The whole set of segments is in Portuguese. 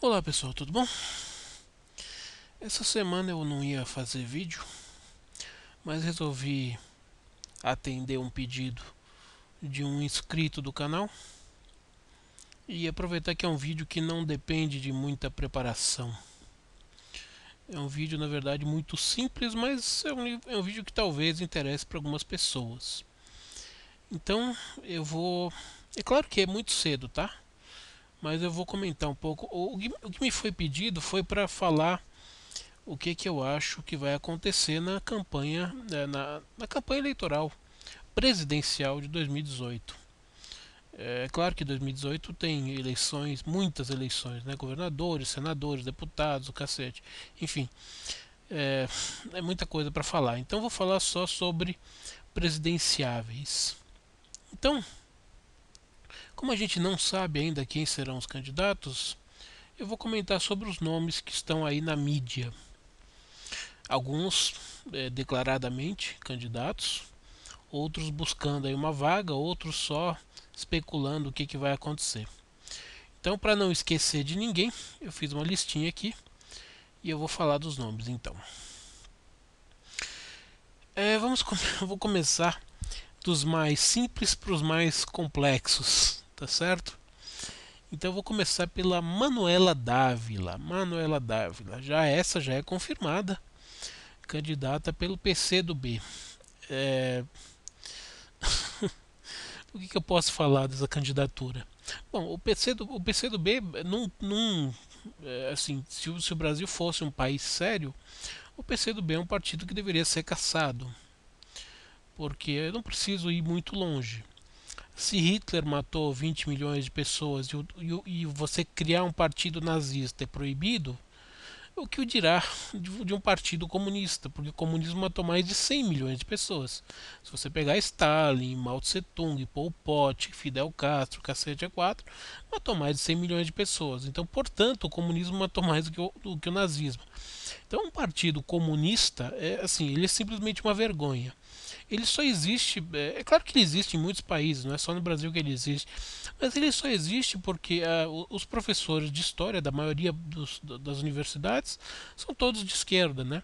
Olá pessoal, tudo bom? Essa semana eu não ia fazer vídeo, mas resolvi atender um pedido de um inscrito do canal e aproveitar que é um vídeo que não depende de muita preparação. É um vídeo, na verdade, muito simples, mas é um, é um vídeo que talvez interesse para algumas pessoas. Então eu vou. É claro que é muito cedo, tá? mas eu vou comentar um pouco. O, que, o que me foi pedido foi para falar o que, que eu acho que vai acontecer na campanha, né, na, na campanha eleitoral presidencial de 2018. É claro que 2018 tem eleições, muitas eleições, né? governadores, senadores, deputados, o cacete, enfim, é, é muita coisa para falar. Então vou falar só sobre presidenciáveis. Então, como a gente não sabe ainda quem serão os candidatos, eu vou comentar sobre os nomes que estão aí na mídia. Alguns é, declaradamente candidatos, outros buscando aí uma vaga, outros só especulando o que, que vai acontecer. Então, para não esquecer de ninguém, eu fiz uma listinha aqui e eu vou falar dos nomes então. É, vamos, eu vou começar dos mais simples para os mais complexos tá certo? Então eu vou começar pela Manuela Dávila. Manuela Dávila, já essa já é confirmada, candidata pelo PC do B. É... o que, que, eu posso falar dessa candidatura? Bom, o PC do o PC do B, não não é, assim, se o, se o Brasil fosse um país sério, o PC do B é um partido que deveria ser caçado, porque eu não preciso ir muito longe. Se Hitler matou 20 milhões de pessoas e, e, e você criar um partido nazista é proibido, o que o dirá de, um partido comunista, porque o comunismo matou mais de 100 milhões de pessoas. Se você pegar Stalin, Mao Tse Tung, Pol Pot, Fidel Castro, cacete A4, matou mais de 100 milhões de pessoas. Então, portanto, o comunismo matou mais do que o, do que o nazismo. Então, um partido comunista, é assim, ele é simplesmente uma vergonha ele só existe. É, é claro que ele existe em muitos países, não é só no Brasil que ele existe, mas ele só existe porque uh, os professores de história da maioria dos, das universidades são todos de esquerda, né?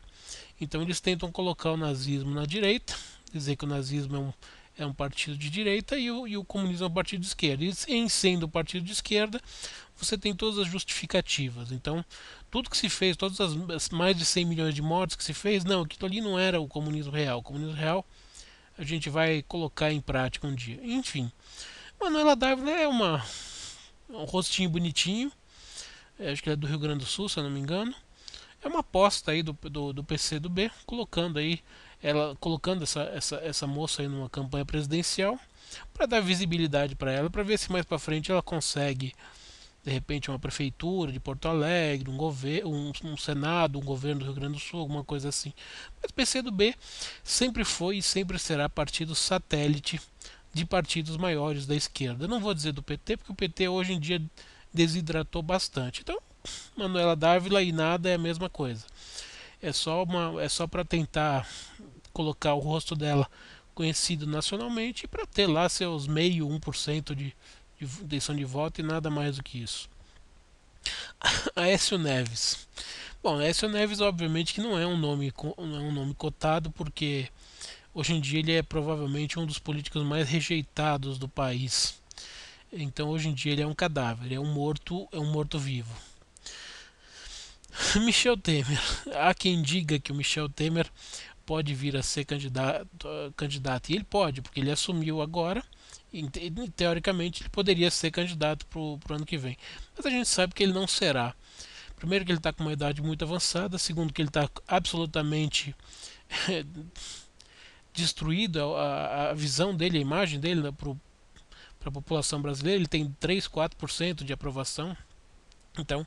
Então eles tentam colocar o nazismo na direita, dizer que o nazismo é um, é um partido de direita e o, e o comunismo é um partido de esquerda. E em sendo um partido de esquerda, você tem todas as justificativas. Então, tudo que se fez, todas as mais de 100 milhões de mortes que se fez, não, aquilo ali não era o comunismo real. O comunismo real a gente vai colocar em prática um dia. Enfim, Manuela Dávila é uma, um rostinho bonitinho, é, acho que é do Rio Grande do Sul, se eu não me engano. É uma aposta aí do, do, do PC do B, colocando aí ela colocando essa, essa, essa moça aí numa campanha presidencial para dar visibilidade para ela, para ver se mais para frente ela consegue de repente uma prefeitura de Porto Alegre, um, governo, um, um, senado, um governo do Rio Grande do Sul, alguma coisa assim. Mas o PCdoB sempre foi e sempre será partido satélite de partidos maiores da esquerda. Não vou dizer do PT, porque o PT hoje em dia desidratou bastante. Então, Manuela Dávila e nada é a mesma coisa. É só uma, é só para tentar colocar o rosto dela conhecido nacionalmente para ter lá seus meio 1% de intenção de voto e nada mais do que isso. Aécio Neves. Bom, Aécio Neves obviamente que não é um nome não é um nome cotado porque hoje em dia ele é provavelmente um dos políticos mais rejeitados do país. Então hoje em dia ele é um cadáver, é um morto, é um morto vivo. Michel Temer. Há quem diga que o Michel Temer pode vir a ser candidato, candidato. E ele pode, porque ele assumiu agora teoricamente ele poderia ser candidato para o ano que vem. Mas a gente sabe que ele não será. Primeiro que ele está com uma idade muito avançada, segundo que ele está absolutamente destruído a, a, visão dele, a imagem dele né, para a população brasileira. Ele tem 3, 4% de aprovação. Então,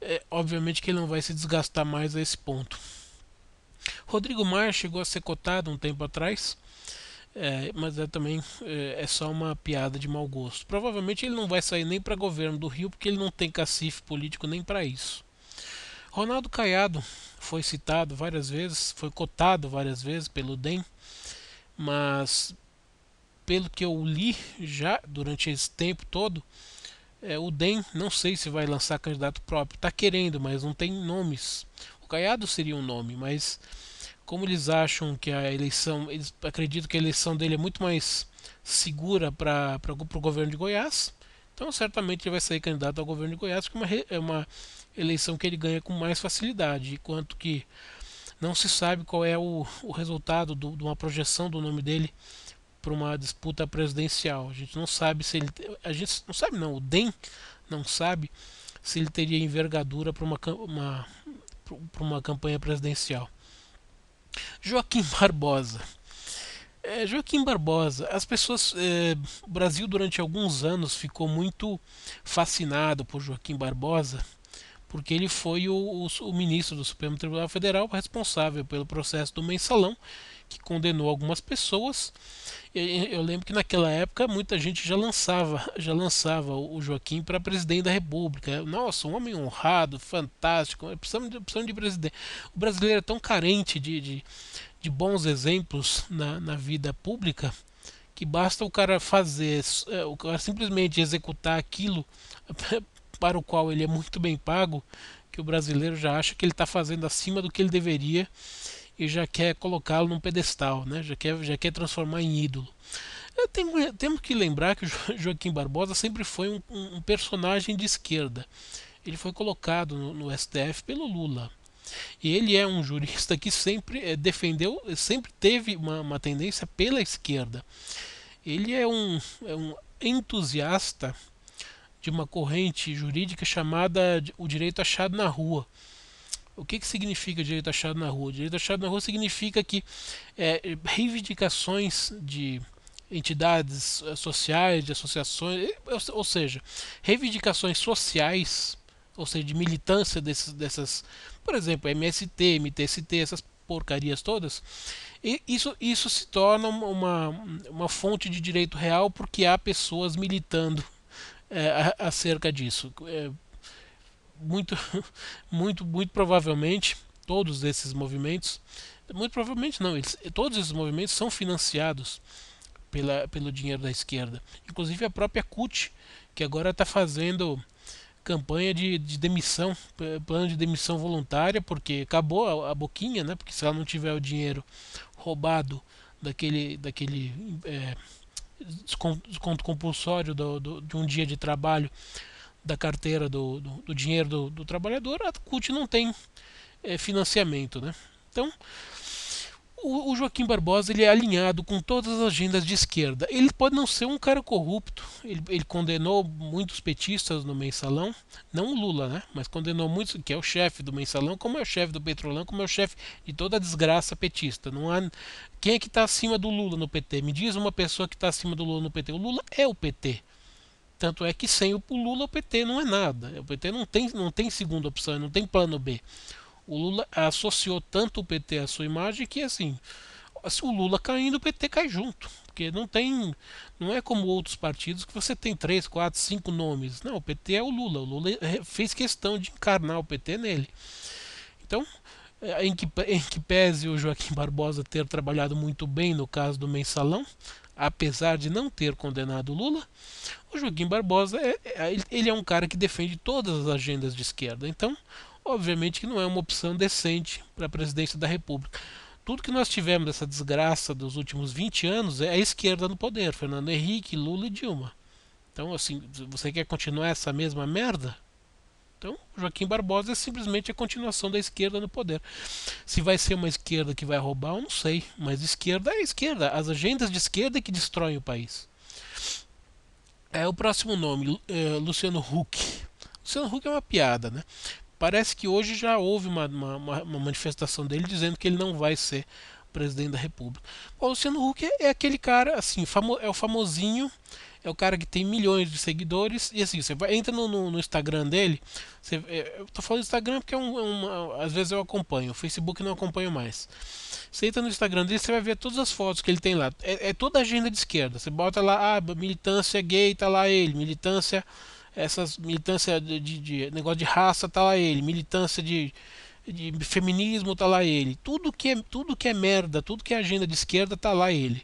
é, obviamente que ele não vai se desgastar mais a esse ponto. Rodrigo Maia chegou a ser cotado um tempo atrás, é, mas é também é, é, só uma piada de mau gosto. Provavelmente ele não vai sair nem para governo do Rio, porque ele não tem cacife político nem para isso. Ronaldo Caiado foi citado várias vezes, foi cotado várias vezes pelo DEM, mas pelo que eu li já durante esse tempo todo, é, o DEM não sei se vai lançar candidato próprio, está querendo, mas não tem nomes. O Caiado seria um nome, mas como eles acham que a eleição, eles acreditam que a eleição dele é muito mais segura para o governo de Goiás, então certamente ele vai sair candidato ao governo de Goiás, que é uma, é uma eleição que ele ganha com mais facilidade, enquanto que não se sabe qual é o, o resultado do, de uma projeção do nome dele para uma disputa presidencial. A gente não sabe se ele. A gente não sabe, não. O DEM não sabe se ele teria envergadura para uma, uma, uma campanha presidencial. Joaquim Barbosa. É, Joaquim Barbosa, as pessoas. É, o Brasil durante alguns anos ficou muito fascinado por Joaquim Barbosa, porque ele foi o, o, o ministro do Supremo Tribunal Federal responsável pelo processo do mensalão que condenou algumas pessoas. Eu lembro que naquela época muita gente já lançava, já lançava o Joaquim para presidente da República. Nossa, um homem honrado, fantástico. Precisamos de, precisamos de presidente. O brasileiro é tão carente de, de, de bons exemplos na, na vida pública que basta o cara fazer, é, o cara simplesmente executar aquilo para o qual ele é muito bem pago, que o brasileiro já acha que ele está fazendo acima do que ele deveria e já quer colocá-lo num pedestal, né? já, quer, já quer transformar em ídolo. É, tem, temos que lembrar que Joaquim Barbosa sempre foi um, um personagem de esquerda. Ele foi colocado no, no, STF pelo Lula. E ele é um jurista que sempre é, defendeu, sempre teve uma, uma, tendência pela esquerda. Ele é um, é um entusiasta de uma corrente jurídica chamada o direito achado na rua o que, que significa direito achado na rua? Direito achado na rua significa que é, reivindicações de entidades é, sociais, de associações, ou seja, reivindicações sociais, ou seja, de militância desses, dessas, por exemplo, MST, MTST, essas porcarias todas, e isso, isso se torna uma, uma fonte de direito real porque há pessoas militando é, acerca disso. É, muito, muito, muito provavelmente todos esses movimentos, muito provavelmente não, eles, todos esses movimentos são financiados pela, pelo dinheiro da esquerda. Inclusive a própria CUT, que agora está fazendo campanha de, de, demissão, plano de demissão voluntária, porque acabou a, a, boquinha, né? Porque se ela não tiver o dinheiro roubado daquele, daquele é, desconto, compulsório do, do, de um dia de trabalho da carteira do, do, do dinheiro do, do, trabalhador, a CUT não tem é, financiamento. Né? Então, o, o, Joaquim Barbosa ele é alinhado com todas as agendas de esquerda. Ele pode não ser um cara corrupto, ele, ele condenou muitos petistas no mensalão, não o Lula, né? mas condenou muitos, que é o chefe do mensalão, como é o chefe do petrolão, como é o chefe de toda a desgraça petista. Não há quem é que está acima do Lula no PT? Me diz uma pessoa que está acima do Lula no PT. O Lula é o PT. Tanto é que sem o Lula o PT não é nada. O PT não tem, não tem segunda opção, não tem plano B. O Lula associou tanto o PT à sua imagem que assim, se o Lula caindo, o PT cai junto. Porque não tem. Não é como outros partidos que você tem três, quatro, cinco nomes. Não, o PT é o Lula. O Lula eh, fez questão de encarnar o PT nele. Então, eh, em que, em que pese o Joaquim Barbosa ter trabalhado muito bem no caso do mensalão, apesar de não ter condenado Lula, o Joaquim Barbosa é, é, ele é um cara que defende todas as agendas de esquerda. Então, obviamente que não é uma opção decente para a presidência da República. Tudo que nós tivemos dessa desgraça dos últimos 20 anos é a esquerda no poder, Fernando Henrique, Lula e Dilma. Então, assim, você quer continuar essa mesma merda? Então, Joaquim Barbosa é simplesmente a continuação da esquerda no poder. Se vai ser uma esquerda que vai roubar, eu não sei. Mas esquerda é esquerda. As agendas de esquerda é que destroem o país. É o próximo nome, é, Luciano Huck. Luciano Huck é uma piada, né? Parece que hoje já houve uma, uma, uma manifestação dele dizendo que ele não vai ser presidente da República. O Luciano Huck é, é aquele cara, assim, famo, é o famosinho é o cara que tem milhões de seguidores. E assim, você vai, entra no, no, no Instagram dele. Você, é, eu tô falando do Instagram porque é um, é uma, às vezes eu acompanho. O Facebook não acompanho mais. Você entra no Instagram dele, você vai ver todas as fotos que ele tem lá. É, é toda agenda de esquerda. Você bota lá, ah, militância gay, tá lá ele. Militância, essas militância de, de, de negócio de raça, tá lá ele. Militância de de feminismo tá lá ele. Tudo que é, tudo que é merda, tudo que é agenda de esquerda tá lá ele.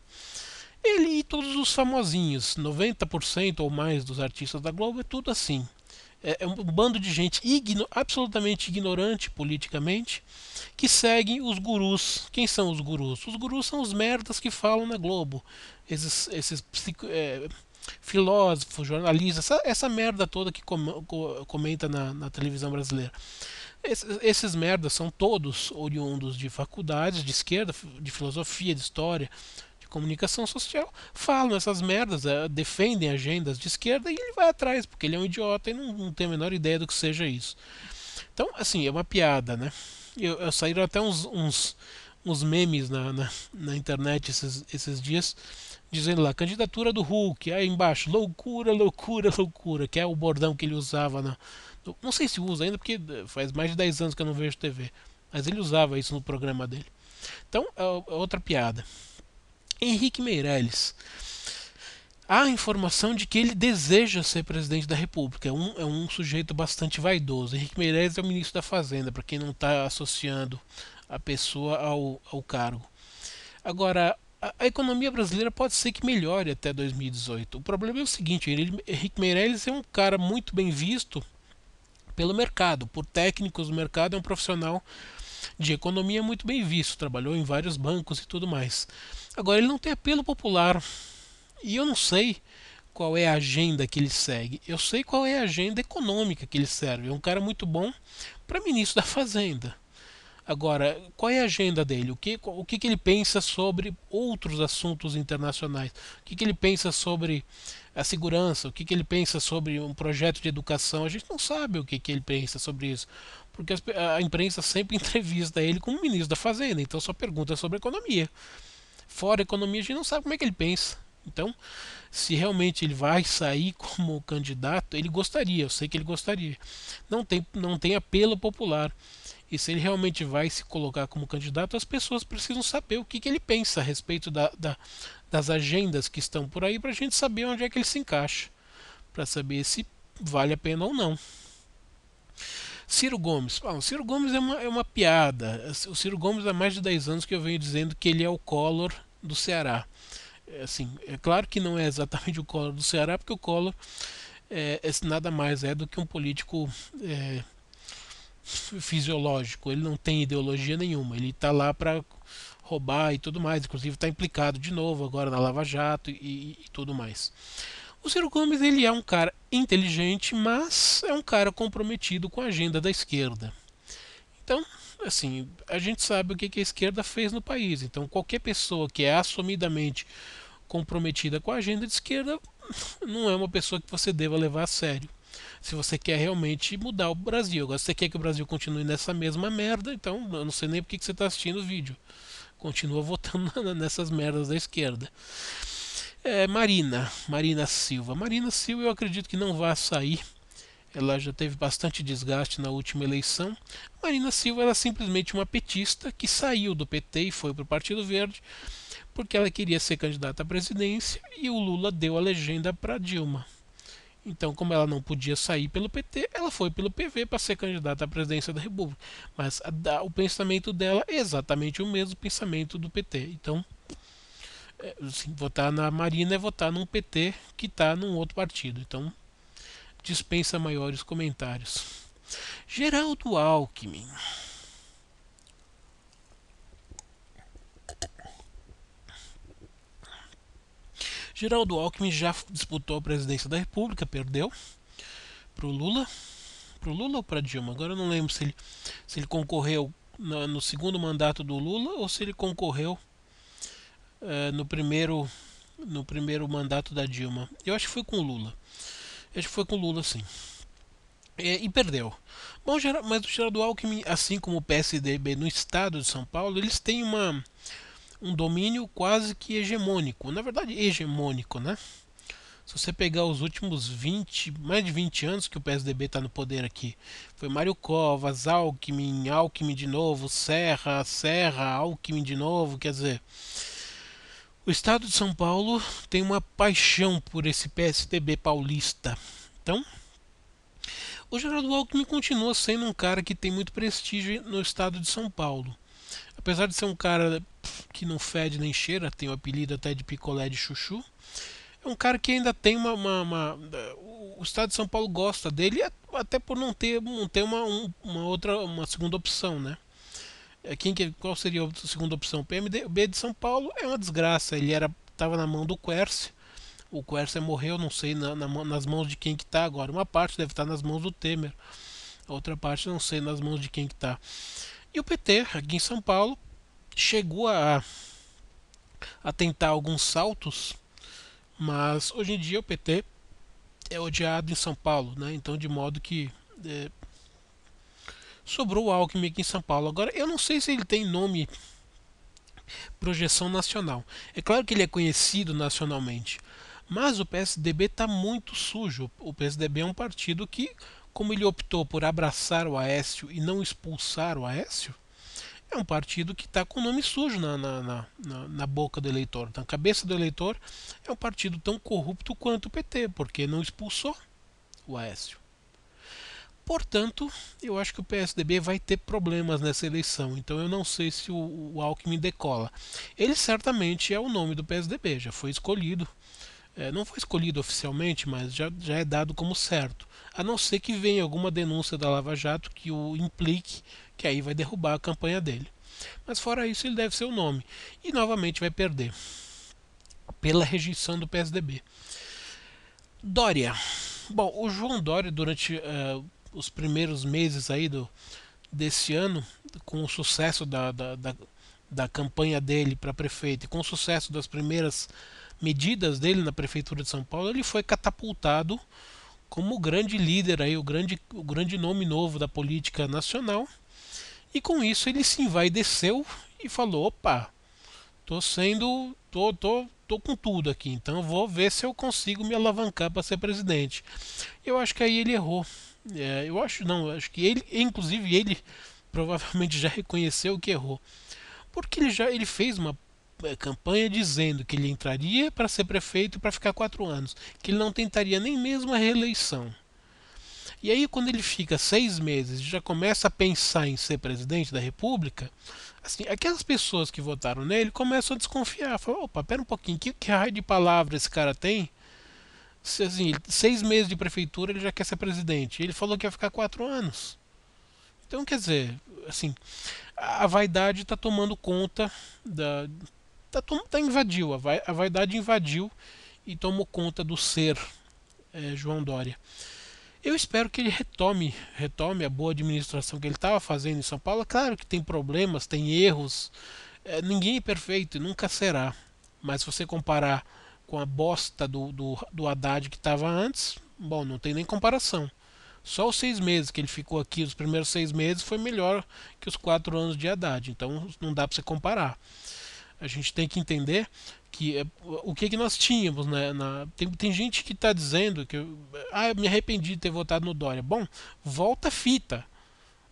Ele e todos os famosinhos, 90% ou mais dos artistas da Globo, é tudo assim. É, é um bando de gente igno absolutamente ignorante politicamente que seguem os gurus. Quem são os gurus? Os gurus são os merdas que falam na Globo. Esses, esses é, filósofos, jornalistas, essa, essa, merda toda que com, com, comenta na, na televisão brasileira. Esses, esses merdas são todos oriundos de faculdades de esquerda, de filosofia, de história, de comunicação social falam essas merdas, eh, defendem agendas de esquerda e ele vai atrás, porque ele é um idiota e não, não tem a menor ideia do que seja isso. Então, assim, é uma piada, né? Eu, eu saíram até uns, uns, uns memes na, na, na, internet esses, esses dias, dizendo lá, candidatura do Hulk, aí embaixo, loucura, loucura, loucura, que é o bordão que ele usava na. Não sei se usa ainda, porque eh, faz mais de 10 anos que eu não vejo TV. Mas ele usava isso no programa dele. Então, é, é outra piada. Henrique Meirelles. Há informação de que ele deseja ser presidente da República. É um, é um sujeito bastante vaidoso. Henrique Meirelles é o ministro da Fazenda, para quem não está associando a pessoa ao, ao cargo. Agora, a, a economia brasileira pode ser que melhore até 2018. O problema é o seguinte: ele, Henrique Meirelles é um cara muito bem visto pelo mercado, por técnicos do mercado, é um profissional de economia muito bem visto, trabalhou em vários bancos e tudo mais. Agora, ele não tem apelo popular e eu não sei qual é a agenda que ele segue, eu sei qual é a agenda econômica que ele serve. É um cara muito bom para ministro da Fazenda. Agora, qual é a agenda dele? O que, o que, que ele pensa sobre outros assuntos internacionais? O que, que ele pensa sobre a segurança? O que, que ele pensa sobre um projeto de educação? A gente não sabe o que, que ele pensa sobre isso porque a imprensa sempre entrevista ele como ministro da Fazenda, então só pergunta sobre economia. Fora economia, a gente não sabe como é que ele pensa. Então, se realmente ele vai sair como candidato, ele gostaria, eu sei que ele gostaria. Não tem, não tem apelo popular. E se ele realmente vai se colocar como candidato, as pessoas precisam saber o que, que ele pensa a respeito da, da, das agendas que estão por aí para a gente saber onde é que ele se encaixa, para saber se vale a pena ou não. Ciro Gomes. Ah, o Ciro Gomes é uma, é uma piada. O Ciro Gomes há mais de 10 anos que eu venho dizendo que ele é o Collor do Ceará. É, assim, é claro que não é exatamente o Collor do Ceará, porque o Collor é, é nada mais é do que um político é, fisiológico. Ele não tem ideologia nenhuma. Ele está lá para roubar e tudo mais. Inclusive está implicado de novo agora na Lava Jato e, e tudo mais. O Ciro Gomes ele é um cara inteligente, mas é um cara comprometido com a agenda da esquerda. Então, assim, a gente sabe o que a esquerda fez no país. Então, qualquer pessoa que é assumidamente comprometida com a agenda de esquerda não é uma pessoa que você deva levar a sério. Se você quer realmente mudar o Brasil. Agora, se você quer que o Brasil continue nessa mesma merda, então eu não sei nem por que você está assistindo o vídeo. Continua votando nessas merdas da esquerda. É, Marina, Marina Silva. Marina Silva eu acredito que não vai sair. Ela já teve bastante desgaste na última eleição. Marina Silva era é simplesmente uma petista que saiu do PT e foi para o Partido Verde porque ela queria ser candidata à presidência e o Lula deu a legenda para Dilma. Então, como ela não podia sair pelo PT, ela foi pelo PV para ser candidata à presidência da República. Mas a, o pensamento dela é exatamente o mesmo pensamento do PT. Então, assim, votar na Marina é votar num PT que está num outro partido. Então, dispensa maiores comentários. Geraldo Alckmin. Geraldo Alckmin já disputou a presidência da República, perdeu pro Lula, pro Lula ou para Dilma. Agora eu não lembro se ele, se ele concorreu no, no segundo mandato do Lula ou se ele concorreu eh, no primeiro no primeiro mandato da Dilma. Eu acho que foi com Lula. Eu acho que foi com Lula, sim. É, e perdeu. Bom, mas o Geraldo Alckmin, assim como o PSDB no estado de São Paulo, eles têm uma, um domínio quase que hegemônico. Na verdade, hegemônico, né? Se você pegar os últimos 20, mais de 20 anos que o PSDB está no poder aqui, foi Mário Covas, Alckmin, Alckmin de novo, Serra, Serra, Alckmin de novo, quer dizer, o estado de São Paulo tem uma paixão por esse PSDB paulista. Então, o Geraldo Alckmin continua sendo um cara que tem muito prestígio no estado de São Paulo. Apesar de ser um cara que não fede nem cheira, tem o apelido até de picolé de chuchu, é um cara que ainda tem uma. uma, uma o estado de São Paulo gosta dele, até por não ter, não ter uma, uma outra, uma segunda opção, né? Quem, qual seria a segunda opção? O B de São Paulo é uma desgraça. Ele era estava na mão do Quercy. O Quercy morreu, não sei na, na, nas mãos de quem que está agora. Uma parte deve estar tá nas mãos do Temer. A outra parte não sei nas mãos de quem que está. E o PT, aqui em São Paulo, chegou a, a tentar alguns saltos, mas hoje em dia o PT é odiado em São Paulo, né? Então de modo que é, sobrou o Alckmin aqui em São Paulo. Agora, eu não sei se ele tem nome projeção nacional. É claro que ele é conhecido nacionalmente, mas o PSDB está muito sujo. O PSDB é um partido que, como ele optou por abraçar o Aécio e não expulsar o Aécio, é um partido que está com o nome sujo na, na, na, na, boca do eleitor, na cabeça do eleitor. É um partido tão corrupto quanto o PT, porque não expulsou o Aécio. Portanto, eu acho que o PSDB vai ter problemas nessa eleição. Então eu não sei se o, o Alckmin decola. Ele certamente é o nome do PSDB, já foi escolhido. É, não foi escolhido oficialmente, mas já, já é dado como certo. A não ser que venha alguma denúncia da Lava Jato que o implique, que aí vai derrubar a campanha dele. Mas fora isso, ele deve ser o nome. E novamente vai perder pela rejeição do PSDB. Dória. Bom, o João Dória, durante uh, os primeiros meses aí do, desse ano, com o sucesso da, da, da, da campanha dele para prefeito e com o sucesso das primeiras medidas dele na prefeitura de São Paulo, ele foi catapultado como o grande líder aí, o grande, o grande nome novo da política nacional. E com isso ele se envaideceu e falou: opa, tô sendo. tô, tô, tô com tudo aqui, então vou ver se eu consigo me alavancar para ser presidente. Eu acho que aí ele errou. É, eu acho não, eu acho que ele, inclusive ele provavelmente já reconheceu que errou, porque ele já ele fez uma é, campanha dizendo que ele entraria para ser prefeito para ficar quatro anos, que ele não tentaria nem mesmo a reeleição. E aí, quando ele fica seis meses e já começa a pensar em ser presidente da República, assim, aquelas pessoas que votaram nele começam a desconfiar. Falam, opa, pera um pouquinho, que, que raio de palavra esse cara tem? assim, seis meses de prefeitura ele já quer ser presidente. Ele falou que ia ficar quatro anos. Então, quer dizer, assim, a vaidade está tomando conta da. Tá, tá invadiu, a, vai, a vaidade invadiu e tomou conta do ser é, João Dória. Eu espero que ele retome, retome a boa administração que ele estava fazendo em São Paulo. Claro que tem problemas, tem erros. É, ninguém é perfeito e nunca será. Mas se você comparar com a bosta do, do, do Haddad que estava antes, bom, não tem nem comparação. Só os seis meses que ele ficou aqui, os primeiros seis meses, foi melhor que os quatro anos de Haddad. Então não dá para você comparar. A gente tem que entender que é, o que, que nós tínhamos. Né, na, tem, tem gente que está dizendo que ah, me arrependi de ter votado no Dória. Bom, volta a fita.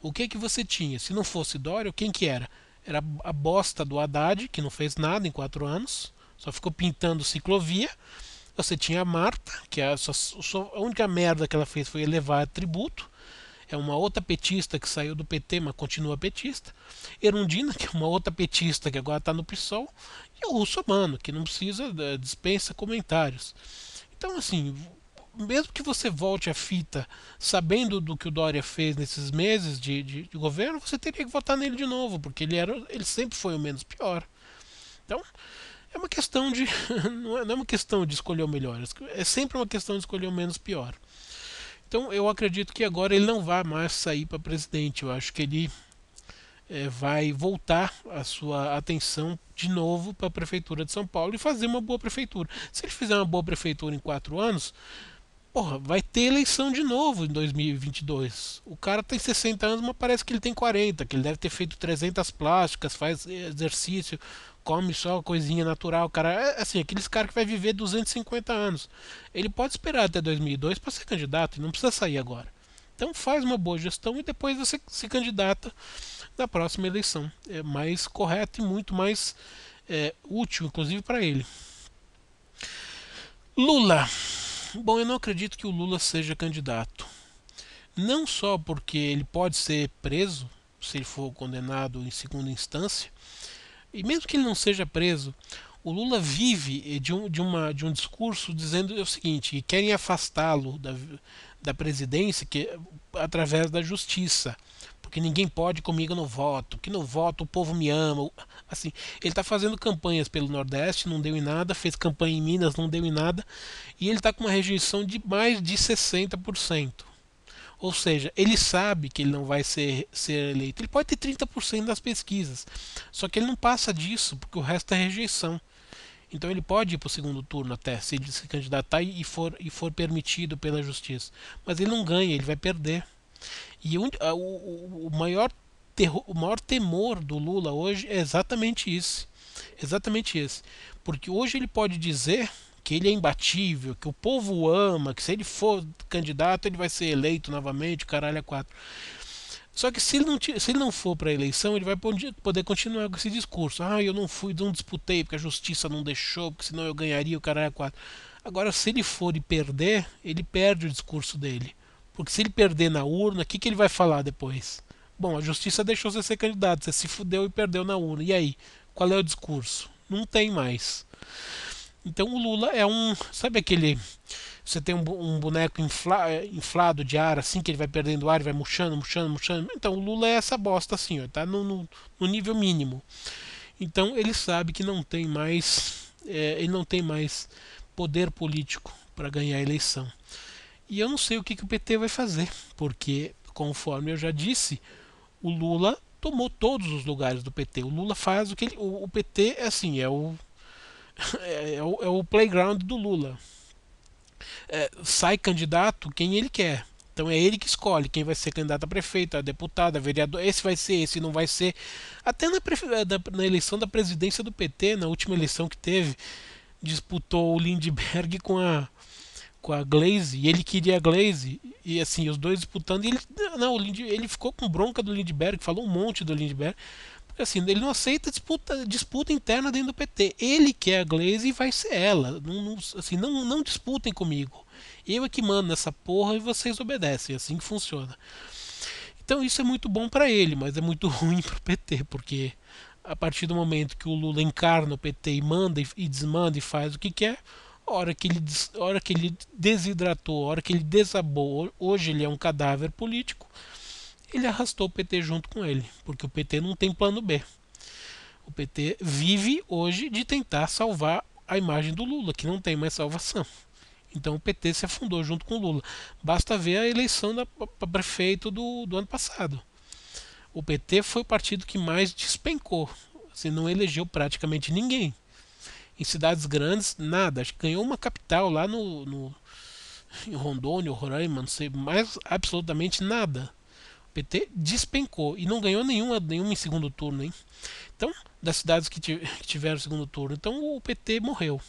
O que, que você tinha? Se não fosse Dória, quem que era? Era a bosta do Haddad, que não fez nada em quatro anos só ficou pintando ciclovia. Você tinha a Marta, que é a, sua, a única merda que ela fez foi elevar tributo. É uma outra petista que saiu do PT, mas continua petista. Erundina, que é uma outra petista que agora está no PSOL. E o Russo mano que não precisa, eh, dispensa comentários. Então, assim, mesmo que você volte a fita sabendo do que o Dória fez nesses meses de, de, de, governo, você teria que votar nele de novo, porque ele, era, ele sempre foi o menos pior. Então, é uma questão de. É, não é uma questão de escolher o melhor, é sempre uma questão de escolher o menos pior. Então eu acredito que agora ele não vai mais sair para presidente. Eu acho que ele é, vai voltar a sua atenção de novo para a prefeitura de São Paulo e fazer uma boa prefeitura. Se ele fizer uma boa prefeitura em quatro anos, porra, vai ter eleição de novo em 2022. O cara tem 60 anos, mas parece que ele tem 40, que ele deve ter feito 300 plásticas, faz exercício come só coisinha natural, cara. É, assim, aqueles caras que vai viver 250 anos. Ele pode esperar até 2002 para ser candidato, e não precisa sair agora. Então faz uma boa gestão e depois você se candidata na próxima eleição. É mais correto e muito mais é, útil, inclusive para ele. Lula. Bom, eu não acredito que o Lula seja candidato. Não só porque ele pode ser preso, se ele for condenado em segunda instância, e mesmo que ele não seja preso, o Lula vive de um, de uma, de um discurso dizendo o seguinte: que querem afastá-lo da, da presidência que, através da justiça. Porque ninguém pode comigo no voto, que no voto o povo me ama. Assim, ele está fazendo campanhas pelo Nordeste, não deu em nada, fez campanha em Minas, não deu em nada, e ele está com uma rejeição de mais de 60%. Ou seja, ele sabe que ele não vai ser, ser eleito. Ele pode ter 30% das pesquisas, só que ele não passa disso porque o resto é rejeição. Então ele pode ir para o segundo turno até se ele se candidatar e for, e for permitido pela justiça. Mas ele não ganha, ele vai perder. E o, o, o maior terror, o maior temor do Lula hoje é exatamente isso. Exatamente esse. Porque hoje ele pode dizer que ele é imbatível, que o povo ama, que se ele for candidato ele vai ser eleito novamente, caralho, é quatro. Só que se ele não, se ele não for para a eleição, ele vai poder continuar com esse discurso. Ah, eu não fui, não disputei porque a justiça não deixou, porque senão eu ganharia o caralho a é quatro. Agora, se ele for e perder, ele perde o discurso dele. Porque se ele perder na urna, o que, que ele vai falar depois? Bom, a justiça deixou você ser candidato, você se fudeu e perdeu na urna. E aí? Qual é o discurso? Não tem mais. Então o Lula é um. Sabe aquele. Você tem um, boneco infla, inflado de ar, assim, que ele vai perdendo ar e vai murchando, murchando, murchando. Então o Lula é essa bosta, assim, ó, tá no, no, no nível mínimo. Então ele sabe que não tem mais. É, ele não tem mais poder político para ganhar a eleição. E eu não sei o que, que o PT vai fazer, porque, conforme eu já disse, o Lula tomou todos os lugares do PT. O Lula faz o que ele. O, o PT, assim, é o é, é, o, é o playground do Lula. É, sai candidato quem ele quer. Então é ele que escolhe quem vai ser candidato a prefeito, a deputada, a vereador. Esse vai ser, esse não vai ser. Até na, é, na eleição da presidência do PT, na última eleição que teve, disputou o Lindbergh com a com a Glaze e ele queria a Glaze e assim os dois disputando e ele não ele ficou com bronca do Lindbergh falou um monte do Lindbergh assim, ele não aceita disputa, disputa interna dentro do PT. Ele quer a Glaze e vai ser ela. Não, não, assim, não, não disputem comigo. Eu é que mando nessa porra e vocês obedecem. É assim que funciona. Então isso é muito bom para ele, mas é muito ruim para o PT, porque a partir do momento que o Lula encarna o PT e manda e desmanda e faz o que quer, a hora que ele, hora que ele desidratou, a hora que ele desabou, hoje ele é um cadáver político ele arrastou o PT junto com ele, porque o PT não tem plano B. O PT vive hoje de tentar salvar a imagem do Lula, que não tem mais salvação. Então o PT se afundou junto com o Lula. Basta ver a eleição para prefeito do, do ano passado. O PT foi o partido que mais despencou. Você assim, não elegeu praticamente ninguém. Em cidades grandes, nada. Acho que ganhou uma capital lá no, no em Rondônia, Roraima, não sei, mais absolutamente nada. PT despencou e não ganhou nenhuma, nenhuma em segundo turno, hein? Então, das cidades que, tiveram segundo turno. Então, o PT morreu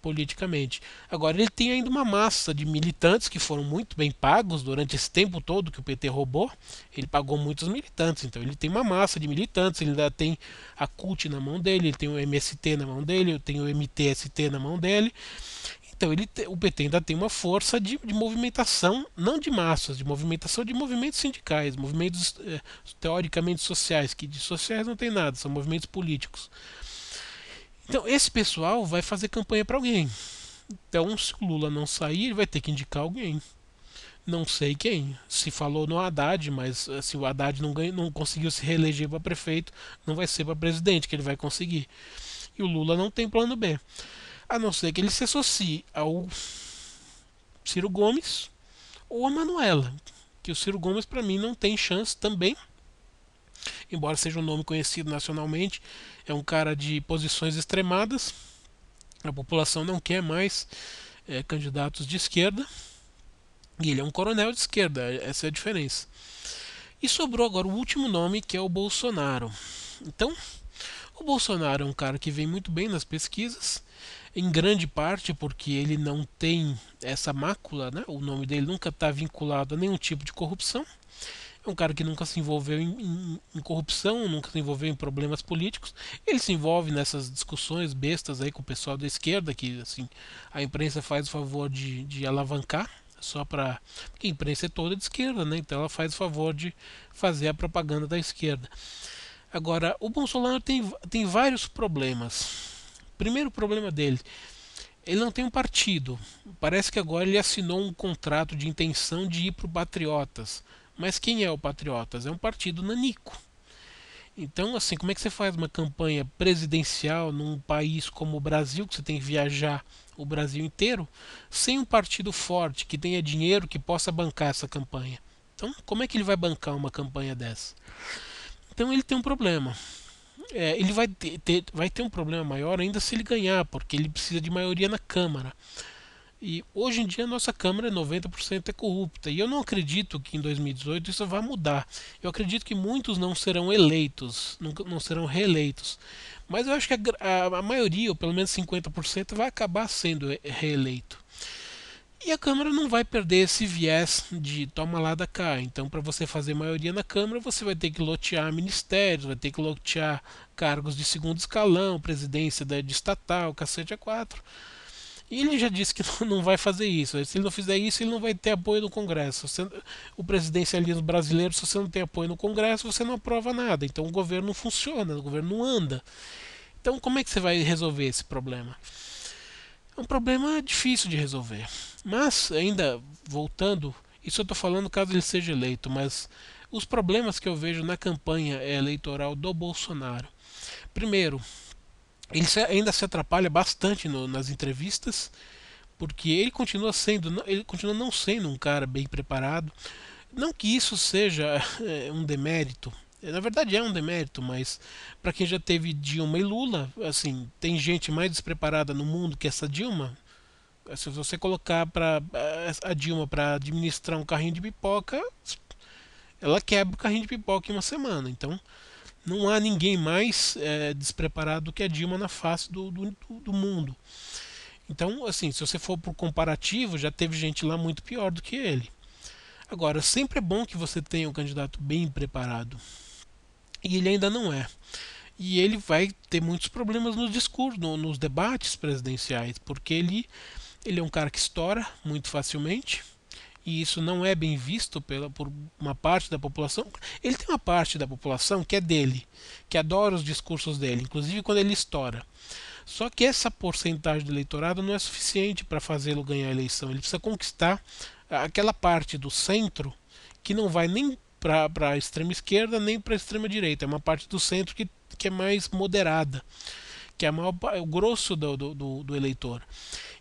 politicamente. Agora, ele tem ainda uma massa de militantes que foram muito bem pagos durante esse tempo todo que o PT roubou. Ele pagou muitos militantes, então ele tem uma massa de militantes. Ele ainda tem a CUT na mão dele, ele tem o MST na mão dele, ele tem o MTST na mão dele. Então ele, o PT ainda tem uma força de, de movimentação, não de massas, de movimentação de movimentos sindicais, movimentos eh, teoricamente sociais, que de sociais não tem nada, são movimentos políticos. Então esse pessoal vai fazer campanha para alguém. Então se o Lula não sair, ele vai ter que indicar alguém. Não sei quem. Se falou no Haddad, mas eh, se assim, o Haddad não, ganha, não conseguiu se reeleger para prefeito, não vai ser para presidente que ele vai conseguir. E o Lula não tem plano B. A não ser que ele se associe ao Ciro Gomes ou a Manuela. Que o Ciro Gomes, para mim, não tem chance também. Embora seja um nome conhecido nacionalmente, é um cara de posições extremadas. A população não quer mais é, candidatos de esquerda. E ele é um coronel de esquerda, é, essa é a diferença. E sobrou agora o último nome, que é o Bolsonaro. Então, o Bolsonaro é um cara que vem muito bem nas pesquisas em grande parte porque ele não tem essa mácula, né? o nome dele nunca está vinculado a nenhum tipo de corrupção. É um cara que nunca se envolveu em, em, em, corrupção, nunca se envolveu em problemas políticos. Ele se envolve nessas discussões bestas aí com o pessoal da esquerda, que assim a imprensa faz o favor de, de alavancar só para porque a imprensa é toda de esquerda, né? Então ela faz o favor de fazer a propaganda da esquerda. Agora, o Bolsonaro tem, tem vários problemas Primeiro problema dele ele não tem um partido. Parece que agora ele assinou um contrato de intenção de ir para o Patriotas. Mas quem é o Patriotas? É um partido nanico. Então, assim, como é que você faz uma campanha presidencial num país como o Brasil, que você tem que viajar o Brasil inteiro, sem um partido forte, que tenha dinheiro, que possa bancar essa campanha? Então, como é que ele vai bancar uma campanha dessa? Então, ele tem um problema é, ele vai ter, ter, vai ter um problema maior ainda se ele ganhar, porque ele precisa de maioria na Câmara. E hoje em dia a nossa Câmara 90% é, é corrupta. E eu não acredito que em 2018 isso vá mudar. Eu acredito que muitos não serão eleitos, não, não serão reeleitos. Mas eu acho que a, a, a maioria, ou pelo menos 50%, vai acabar sendo reeleito. E a câmera não vai perder esse viés de toma lá da cá. Então, para você fazer maioria na Câmara, você vai ter que lotear ministérios, vai ter que lotear cargos de segundo escalão, presidência da, de estatal, cacete a quatro. E ele já disse que não vai fazer isso. Se ele não fizer isso, ele não vai ter apoio no Congresso. O presidencialismo brasileiro, se você não tem apoio no Congresso, você não aprova nada. Então o governo não funciona, o governo não anda. Então como é que você vai resolver esse problema? É um problema difícil de resolver. Mas, ainda voltando, isso eu estou falando caso ele seja eleito, mas os problemas que eu vejo na campanha eleitoral do Bolsonaro. Primeiro, ele ainda se atrapalha bastante no, nas entrevistas, porque ele continua sendo, ele continua não sendo um cara bem preparado. Não que isso seja eh, um demérito, é, na verdade é um demérito, mas para quem já teve Dilma e Lula, assim, tem gente mais despreparada no mundo que essa Dilma. Se você colocar para a Dilma para administrar um carrinho de pipoca, ela quebra o carrinho de pipoca em uma semana. Então, não há ninguém mais é, despreparado que a Dilma na face do, do, do mundo. Então, assim, se você for por comparativo, já teve gente lá muito pior do que ele. Agora, sempre é bom que você tenha um candidato bem preparado. E ele ainda não é. E ele vai ter muitos problemas nos discursos, no, nos debates presidenciais, porque ele, ele é um cara que estoura muito facilmente e isso não é bem visto pela, por uma parte da população. Ele tem uma parte da população que é dele, que adora os discursos dele, inclusive quando ele estoura. Só que essa porcentagem do eleitorado não é suficiente para fazê-lo ganhar a eleição. Ele precisa conquistar aquela parte do centro que não vai nem para a extrema esquerda nem para a extrema direita. É uma parte do centro que, que é mais moderada, que é, maior, é o grosso do, do, do eleitor.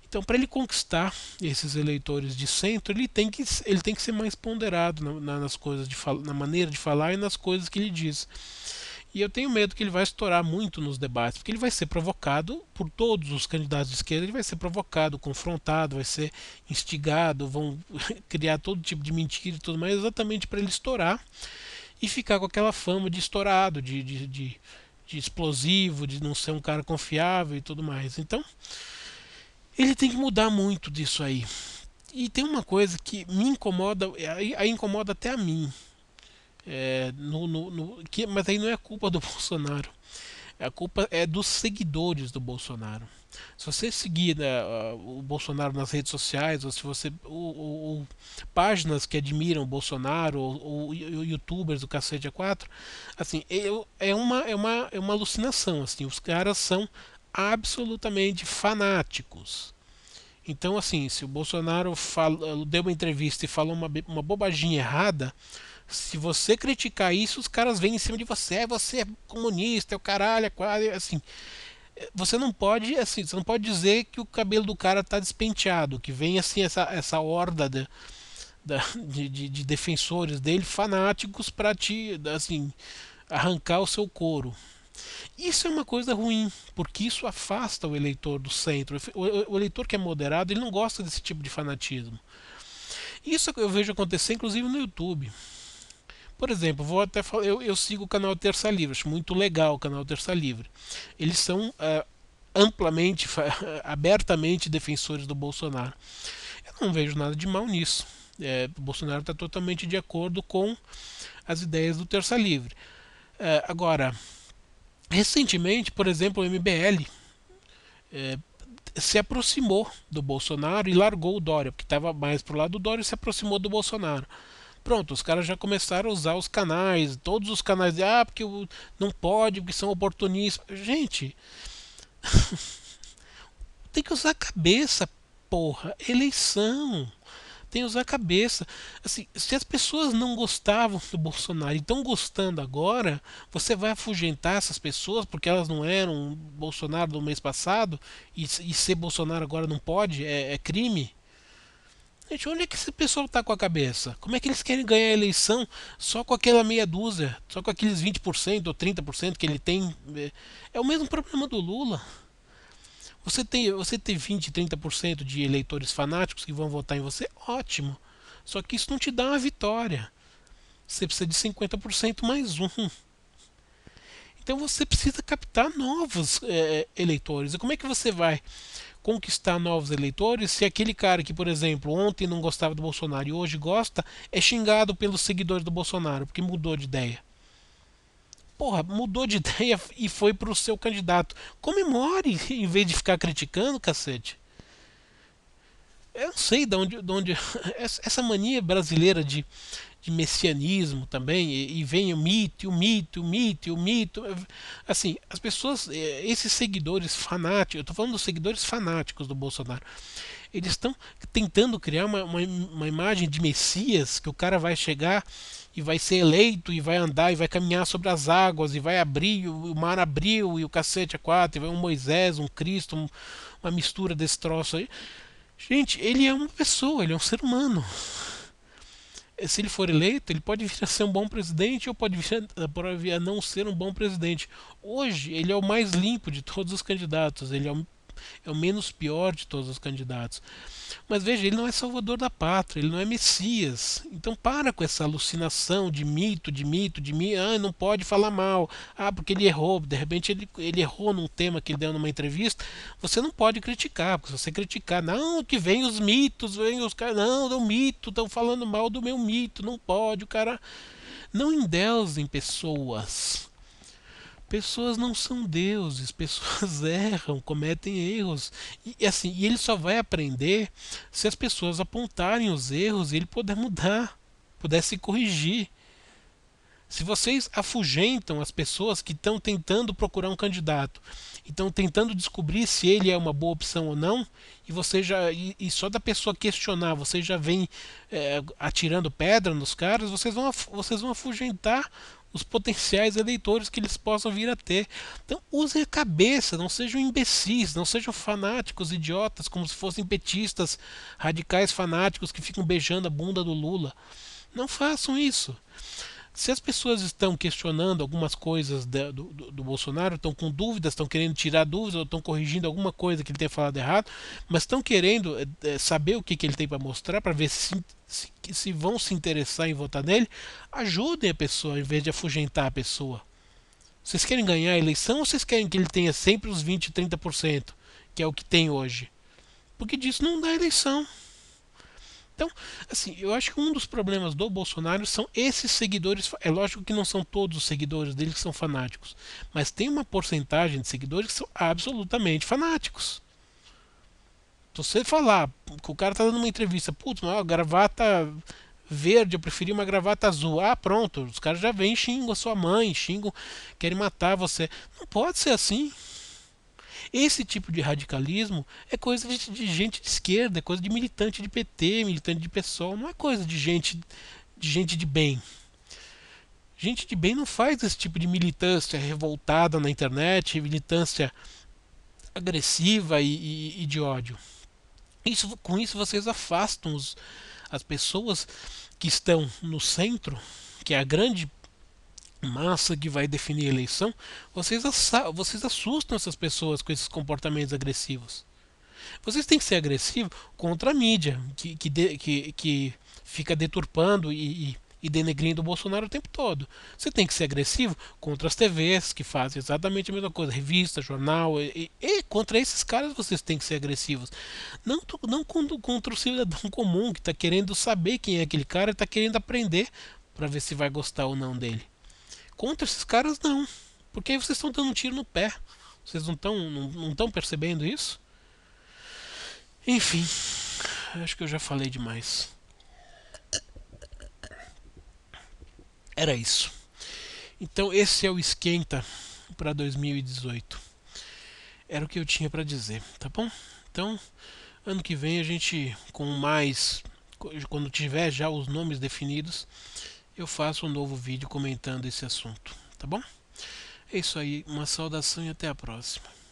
Então, para ele conquistar esses eleitores de centro, ele tem que, ele tem que ser mais ponderado na, na, nas coisas de, na maneira de falar e nas coisas que ele diz. E eu tenho medo que ele vai estourar muito nos debates, porque ele vai ser provocado por todos os candidatos de esquerda, ele vai ser provocado, confrontado, vai ser instigado, vão criar todo tipo de mentira e tudo mais, exatamente para ele estourar e ficar com aquela fama de estourado, de, de, de, de explosivo, de não ser um cara confiável e tudo mais. Então, ele tem que mudar muito disso aí. E tem uma coisa que me incomoda, aí incomoda até a mim, é, no, no, no, que, mas aí não é culpa do Bolsonaro. A culpa é dos seguidores do Bolsonaro. Se você seguir né, o Bolsonaro nas redes sociais, ou se você. Ou, ou, ou páginas que admiram o Bolsonaro, ou, youtubers do Cacete A4, assim, é, uma, é, uma, é uma alucinação. Assim, os caras são absolutamente fanáticos. Então, assim, se o Bolsonaro fala, deu uma entrevista e falou uma, uma errada, se você criticar isso, os caras vêm em cima de você. É, você é comunista, é o caralho, é quase. É assim, você não pode é assim, você não pode dizer que o cabelo do cara está despenteado, que vem assim essa, essa horda de, de, de defensores dele fanáticos para te assim arrancar o seu couro. Isso é uma coisa ruim, porque isso afasta o eleitor do centro. O eleitor que é moderado, ele não gosta desse tipo de fanatismo. Isso eu vejo acontecer inclusive no YouTube. Por exemplo, vou até falar, eu, eu sigo o canal Terça Livre, acho muito legal o canal Terça Livre. Eles são uh, amplamente, abertamente defensores do Bolsonaro. Eu não vejo nada de mal nisso. É, Bolsonaro está totalmente de acordo com as ideias do Terça Livre. É, agora, recentemente, por exemplo, o MBL é, se aproximou do Bolsonaro e largou o Dória, porque estava mais para o lado do Dória e se aproximou do Bolsonaro. Pronto, os caras já começaram a usar os canais, todos os canais de ah, porque não pode, porque são oportunistas. Gente, tem que usar a cabeça, porra, eleição. Tem que usar a cabeça. Assim, se as pessoas não gostavam do Bolsonaro e estão gostando agora, você vai afugentar essas pessoas porque elas não eram Bolsonaro do mês passado e, e ser Bolsonaro agora não pode, é, é crime? Gente, onde é que esse pessoal está com a cabeça? Como é que eles querem ganhar a eleição só com aquela meia dúzia, só com aqueles 20% ou 30% que ele tem? É, é o mesmo problema do Lula. Você tem, você tem 20, 30% de eleitores fanáticos que vão votar em você, ótimo. Só que isso não te dá uma vitória. Você precisa de 50% mais um. Então você precisa captar novos é, é eleitores. E como é que você vai conquistar novos eleitores se aquele cara que, por exemplo, ontem não gostava do Bolsonaro e hoje gosta, é xingado pelos seguidores do Bolsonaro porque mudou de ideia? Porra, mudou de ideia e foi pro seu candidato. Comemore em vez de ficar criticando, cacete eu não sei de onde, de onde essa mania brasileira de, de messianismo também, e, e, vem o mito, o mito, o mito, o mito. Assim, as pessoas, é, esses seguidores fanáticos, eu estou falando dos seguidores fanáticos do Bolsonaro, eles estão tentando criar uma, uma, uma, imagem de Messias, que o cara vai chegar e vai ser eleito, e vai andar, e vai caminhar sobre as águas, e vai abrir, o mar abriu, e o cacete a é quatro, e vai um Moisés, um Cristo, um, uma mistura desse troço aí. Gente, ele é uma pessoa, ele é um ser humano. Eh, se ele for eleito, ele pode vir a ser um bom presidente ou eh, pode vir a, não ser um bom presidente. Hoje, ele é o mais limpo de todos os candidatos. Ele é é o menos pior de todos os candidatos. Mas veja, ele não é salvador da pátria, ele não é Messias. Então para com essa alucinação de mito, de mito, de mito. Ah, não pode falar mal. Ah, porque ele errou. De repente ele, ele errou num tema que ele deu numa entrevista. Você não pode criticar, porque se você criticar, não, que vem os mitos, vem os caras. Não, é um mito, estão falando mal do meu mito, não pode. O cara. Não em pessoas Pessoas não são deuses, pessoas erram, cometem erros. E assim, e ele só vai aprender se as pessoas apontarem os erros e ele puder mudar, puder se corrigir. Se vocês afugentam as pessoas que estão tentando procurar um candidato, estão tentando descobrir se ele é uma boa opção ou não, e você já e, e só da pessoa questionar, você já vem é, atirando pedra nos caras, vocês vão vocês vão afugentar os potenciais eleitores que eles possam vir a ter. Então use a cabeça, não sejam imbecis, não sejam fanáticos, idiotas, como se fossem petistas, radicais fanáticos que ficam beijando a bunda do Lula. Não façam isso se as pessoas estão questionando algumas coisas do, do, do Bolsonaro, estão com dúvidas, estão querendo tirar dúvidas, ou estão corrigindo alguma coisa que ele tenha falado errado, mas estão querendo é, saber o que, que ele tem para mostrar, para ver se, se, se, vão se interessar em votar nele, ajudem a pessoa em vez de afugentar a pessoa. Vocês querem ganhar a eleição ou vocês querem que ele tenha sempre os 20, 30%, que é o que tem hoje? Porque disso não dá eleição. Então, assim, eu acho que um dos problemas do Bolsonaro são esses seguidores. É lógico que não são todos os seguidores dele que são fanáticos, mas tem uma porcentagem de seguidores que são absolutamente fanáticos. Então, se você falar que o cara tá dando uma entrevista, putz, uma gravata verde, eu preferi uma gravata azul. Ah, pronto, os caras já vêm, xingam a sua mãe, xingam, querem matar você. Não pode ser assim. Esse tipo de radicalismo é coisa de, gente de esquerda, é coisa de militante de PT, militante de PSOL, não é coisa de gente de, gente de bem. Gente de bem não faz esse tipo de militância revoltada na internet, militância agressiva e, e, e de ódio. Isso, com isso vocês afastam os, as pessoas que estão no centro, que é a grande massa que vai definir a eleição, vocês, vocês assustam essas pessoas com esses comportamentos agressivos. Vocês têm que ser agressivos contra a mídia, que, que, de, que, que fica deturpando e, e, e denegrindo o Bolsonaro o tempo todo. Você tem que ser agressivo contra as TVs, que fazem exatamente a mesma coisa, revista, jornal, e, e contra esses caras vocês têm que ser agressivos. Não, não contra o cidadão comum que está querendo saber quem é aquele cara e está querendo aprender para ver se vai gostar ou não dele. Contra esses caras, não. Porque aí vocês estão dando um tiro no pé. Vocês não estão não, não percebendo isso? Enfim, acho que eu já falei demais. Era isso. Então esse é o esquenta para 2018. Era o que eu tinha para dizer, tá bom? Então, ano que vem a gente com mais quando tiver já os nomes definidos, eu faço um novo vídeo comentando esse assunto, tá bom? É isso aí, uma saudação e até a próxima.